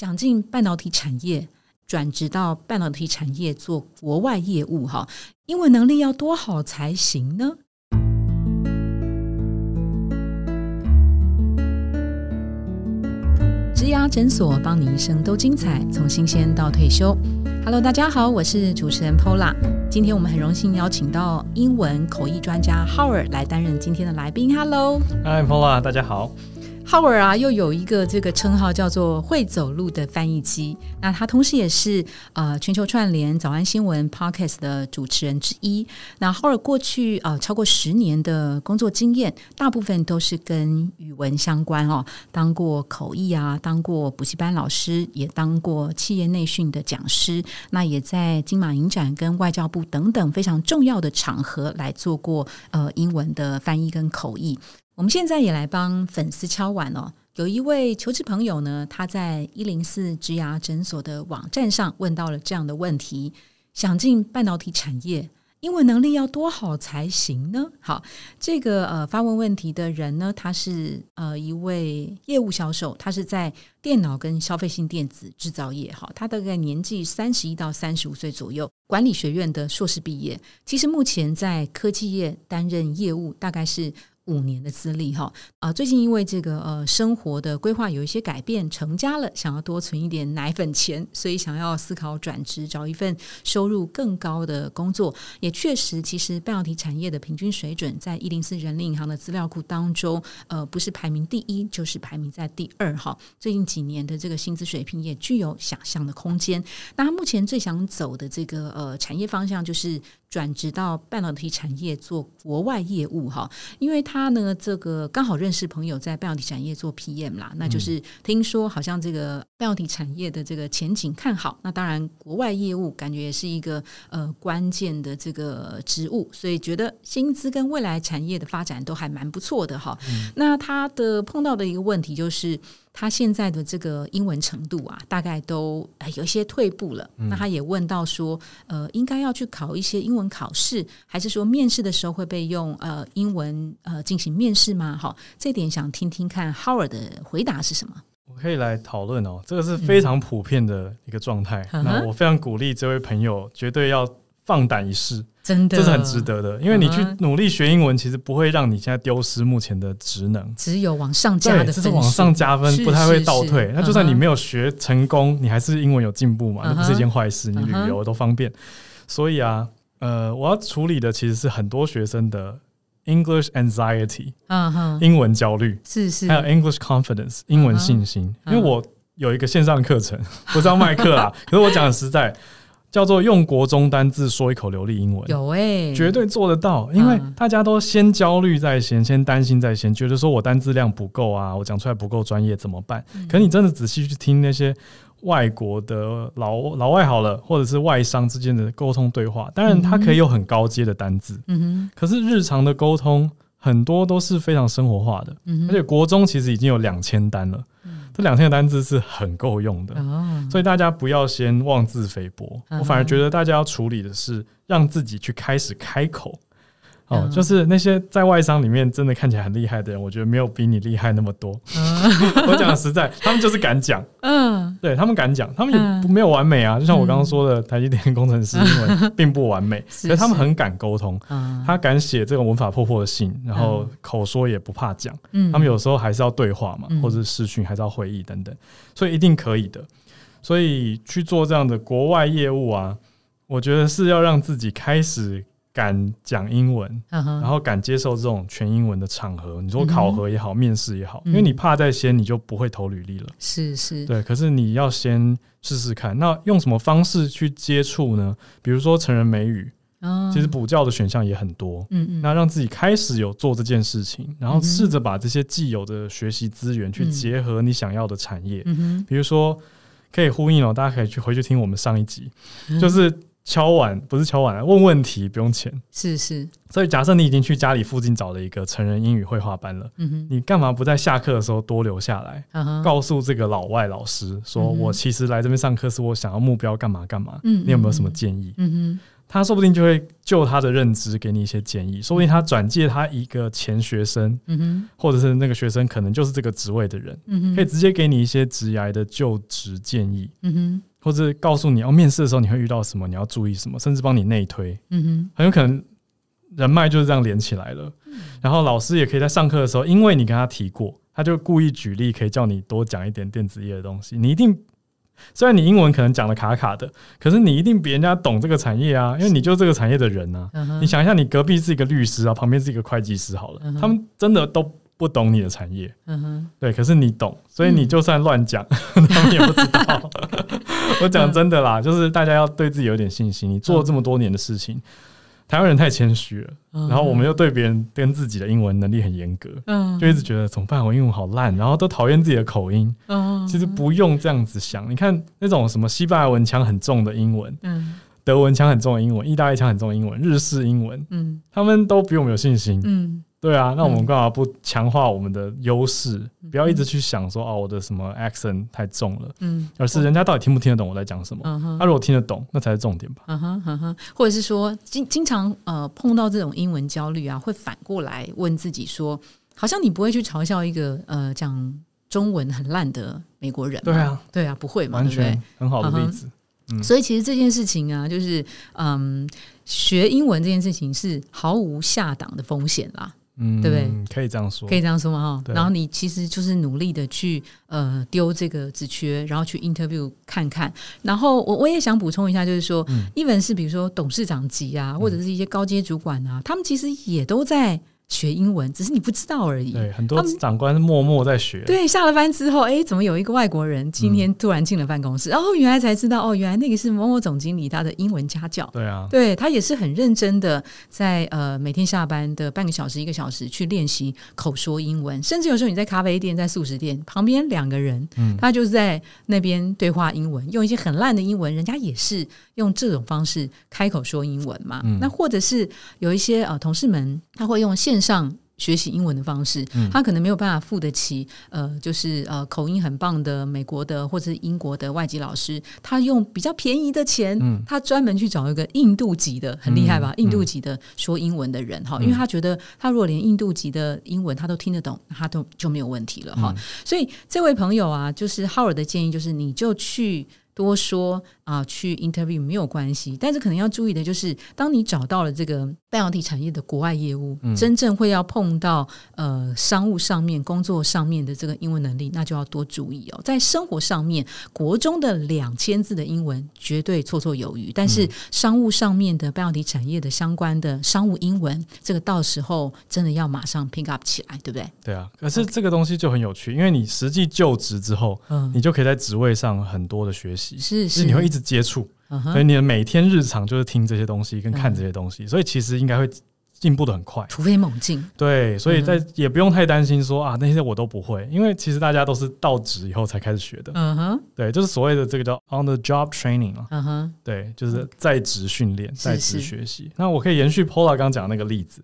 想进半导体产业，转职到半导体产业做国外业务，哈，英文能力要多好才行呢？植牙诊所帮你一生都精彩，从新鲜到退休。Hello，大家好，我是主持人 Pola。今天我们很荣幸邀请到英文口译专家 Howard 来担任今天的来宾。Hello，Hi，Pola，大家好。Howard 啊，又有一个这个称号叫做“会走路的翻译机”。那他同时也是呃全球串联早安新闻 podcast 的主持人之一。那 Howard 过去呃超过十年的工作经验，大部分都是跟语文相关哦，当过口译啊，当过补习班老师，也当过企业内训的讲师。那也在金马影展跟外交部等等非常重要的场合来做过呃英文的翻译跟口译。我们现在也来帮粉丝敲碗哦。有一位求职朋友呢，他在一零四植牙诊所的网站上问到了这样的问题：想进半导体产业，英文能力要多好才行呢？好，这个呃发问问题的人呢，他是呃一位业务销售，他是在电脑跟消费性电子制造业。好，他大概年纪三十一到三十五岁左右，管理学院的硕士毕业。其实目前在科技业担任业务，大概是。五年的资历哈啊，最近因为这个呃生活的规划有一些改变，成家了，想要多存一点奶粉钱，所以想要思考转职，找一份收入更高的工作。也确实，其实半导体产业的平均水准在一零四人力银行的资料库当中，呃，不是排名第一，就是排名在第二哈。最近几年的这个薪资水平也具有想象的空间。那他目前最想走的这个呃产业方向就是。转职到半导体产业做国外业务哈，因为他呢这个刚好认识朋友在半导体产业做 PM 啦，那就是听说好像这个半导体产业的这个前景看好，那当然国外业务感觉也是一个呃关键的这个职务，所以觉得薪资跟未来产业的发展都还蛮不错的哈。那他的碰到的一个问题就是。他现在的这个英文程度啊，大概都有一些退步了。那他也问到说，呃，应该要去考一些英文考试，还是说面试的时候会被用呃英文呃进行面试吗？好，这点想听听看 Howard 的回答是什么？我可以来讨论哦，这个是非常普遍的一个状态。那我非常鼓励这位朋友，绝对要放胆一试。这是很值得的，因为你去努力学英文，其实不会让你现在丢失目前的职能，只有往上加的，这是往上加分，不太会倒退。那就算你没有学成功，你还是英文有进步嘛，那不是一件坏事。你旅游都方便，所以啊，呃，我要处理的其实是很多学生的 English anxiety，英文焦虑是是，还有 English confidence，英文信心。因为我有一个线上课程，不是要卖课啊，可是我讲实在。叫做用国中单字说一口流利英文，有哎，绝对做得到，因为大家都先焦虑在先，先担心在先，觉得说我单字量不够啊，我讲出来不够专业怎么办？可你真的仔细去听那些外国的老老外好了，或者是外商之间的沟通对话，当然他可以有很高阶的单字，嗯哼，可是日常的沟通很多都是非常生活化的，嗯，而且国中其实已经有两千单了。这两天的单字是很够用的，所以大家不要先妄自菲薄。我反而觉得大家要处理的是让自己去开始开口。哦，就是那些在外商里面真的看起来很厉害的人，我觉得没有比你厉害那么多。我讲的实在，他们就是敢讲。对他们敢讲，他们也没有完美啊，就像我刚刚说的，台积电工程师 并不完美，所以他们很敢沟通，他敢写这种文法破破的信，然后口说也不怕讲，他们有时候还是要对话嘛，或者视讯，还是要会议等等，所以一定可以的。所以去做这样的国外业务啊，我觉得是要让自己开始。敢讲英文，然后敢接受这种全英文的场合，你说考核也好，面试也好，因为你怕在先，你就不会投履历了。是是，对。可是你要先试试看，那用什么方式去接触呢？比如说成人美语，其实补教的选项也很多。嗯嗯。那让自己开始有做这件事情，然后试着把这些既有的学习资源去结合你想要的产业，比如说可以呼应了，大家可以去回去听我们上一集，就是。敲碗不是敲碗，问问题不用钱，是是。所以假设你已经去家里附近找了一个成人英语绘画班了，嗯你干嘛不在下课的时候多留下来，告诉这个老外老师，说我其实来这边上课是我想要目标干嘛干嘛，嗯，你有没有什么建议？嗯他说不定就会就他的认知给你一些建议，说不定他转借他一个前学生，嗯哼，或者是那个学生可能就是这个职位的人，嗯哼，可以直接给你一些职涯的就职建议，嗯哼。或者告诉你要面试的时候你会遇到什么，你要注意什么，甚至帮你内推，嗯哼，很有可能人脉就是这样连起来了。嗯，然后老师也可以在上课的时候，因为你跟他提过，他就故意举例，可以叫你多讲一点电子业的东西。你一定虽然你英文可能讲的卡卡的，可是你一定比人家懂这个产业啊，因为你就这个产业的人呐。你想一下，你隔壁是一个律师啊，旁边是一个会计师，好了，他们真的都不懂你的产业。嗯哼，对，可是你懂，所以你就算乱讲，他们也不知道。我讲真的啦，就是大家要对自己有点信心。你做了这么多年的事情，台湾人太谦虚了，然后我们又对别人跟自己的英文能力很严格，嗯，就一直觉得从范文英文好烂，然后都讨厌自己的口音，嗯，其实不用这样子想。你看那种什么西班牙文腔很重的英文，嗯，德文腔很重的英文，意大利腔很重的英文，日式英文，嗯，他们都比我们有信心，嗯。对啊，那我们干嘛不强化我们的优势？不要一直去想说啊，我的什么 accent 太重了，嗯，而是人家到底听不听得懂我在讲什么？嗯哼，他如果听得懂，那才是重点吧？嗯哼哼哼，或者是说，经经常呃碰到这种英文焦虑啊，会反过来问自己说，好像你不会去嘲笑一个呃讲中文很烂的美国人，对啊，对啊，不会嘛？对不对？很好的例子，嗯，所以其实这件事情啊，就是嗯，学英文这件事情是毫无下档的风险啦。嗯，对不对？可以这样说，可以这样说吗？哈，然后你其实就是努力的去呃丢这个职缺，然后去 interview 看看。然后我我也想补充一下，就是说，一文是比如说董事长级啊，或者是一些高阶主管啊，他们其实也都在。学英文只是你不知道而已。对，很多长官默默在学。对，下了班之后，哎，怎么有一个外国人今天突然进了办公室？然后原来才知道，哦，原来那个是某某总经理他的英文家教。对啊，对他也是很认真的，在呃每天下班的半个小时一个小时去练习口说英文。甚至有时候你在咖啡店、在素食店旁边两个人，嗯，他就是在那边对话英文，用一些很烂的英文，人家也是用这种方式开口说英文嘛。嗯，那或者是有一些呃同事们，他会用现上学习英文的方式，他可能没有办法付得起。呃，就是呃口音很棒的美国的或者是英国的外籍老师，他用比较便宜的钱，他专门去找一个印度籍的，很厉害吧？印度籍的说英文的人哈，因为他觉得他如果连印度籍的英文他都听得懂，他都就没有问题了哈。所以这位朋友啊，就是浩尔的建议就是，你就去。多说啊，去 interview 没有关系，但是可能要注意的就是，当你找到了这个半导体产业的国外业务，真正会要碰到呃商务上面、工作上面的这个英文能力，那就要多注意哦。在生活上面，国中的两千字的英文绝对绰绰有余，但是商务上面的半导体产业的相关的商务英文，这个到时候真的要马上 pick up 起来，对不对？对啊，可是这个东西就很有趣，因为你实际就职之后，你就可以在职位上很多的学习。是是，你会一直接触，所以你每天日常就是听这些东西跟看这些东西，所以其实应该会进步的很快，突飞猛进。对，所以在也不用太担心说啊那些我都不会，因为其实大家都是到职以后才开始学的。嗯哼，对，就是所谓的这个叫 on the job training 啊。嗯哼，对，就是在职训练，在职学习。那我可以延续 p o l a 刚讲那个例子，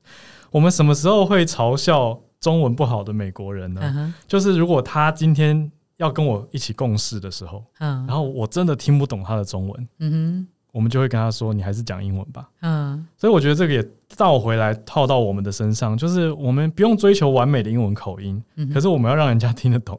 我们什么时候会嘲笑中文不好的美国人呢？就是如果他今天。要跟我一起共事的时候，嗯，然后我真的听不懂他的中文，嗯哼，我们就会跟他说，你还是讲英文吧，嗯，所以我觉得这个也倒回来套到我们的身上，就是我们不用追求完美的英文口音，嗯，可是我们要让人家听得懂，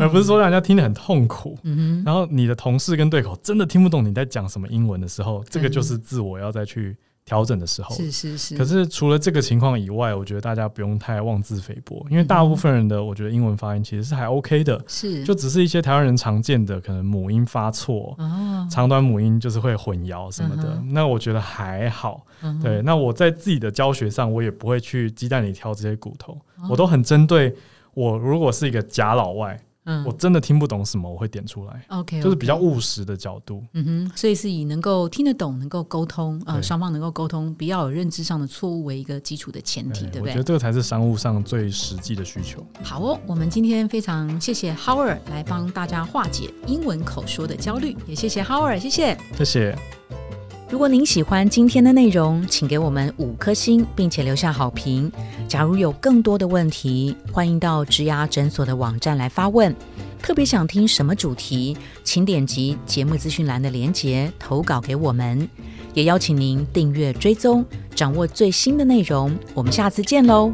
而不是说让人家听得很痛苦，嗯哼，然后你的同事跟对口真的听不懂你在讲什么英文的时候，这个就是自我要再去。调整的时候是是是，可是除了这个情况以外，我觉得大家不用太妄自菲薄，因为大部分人的我觉得英文发音其实是还 OK 的，是就只是一些台湾人常见的可能母音发错，哦，长短母音就是会混淆什么的，那我觉得还好，对，那我在自己的教学上，我也不会去鸡蛋里挑这些骨头，我都很针对我如果是一个假老外。我真的听不懂什么，我会点出来。OK，就是比较务实的角度。嗯哼，所以是以能够听得懂、能够沟通，呃，双方能够沟通，不要有认知上的错误为一个基础的前提，对不对？我觉得这个才是商务上最实际的需求。好哦，我们今天非常谢谢 Howard 来帮大家化解英文口说的焦虑，也谢谢 Howard，谢谢，谢谢。如果您喜欢今天的内容，请给我们五颗星，并且留下好评。假如有更多的问题，欢迎到植牙诊所的网站来发问。特别想听什么主题，请点击节目资讯栏的链接投稿给我们。也邀请您订阅追踪，掌握最新的内容。我们下次见喽。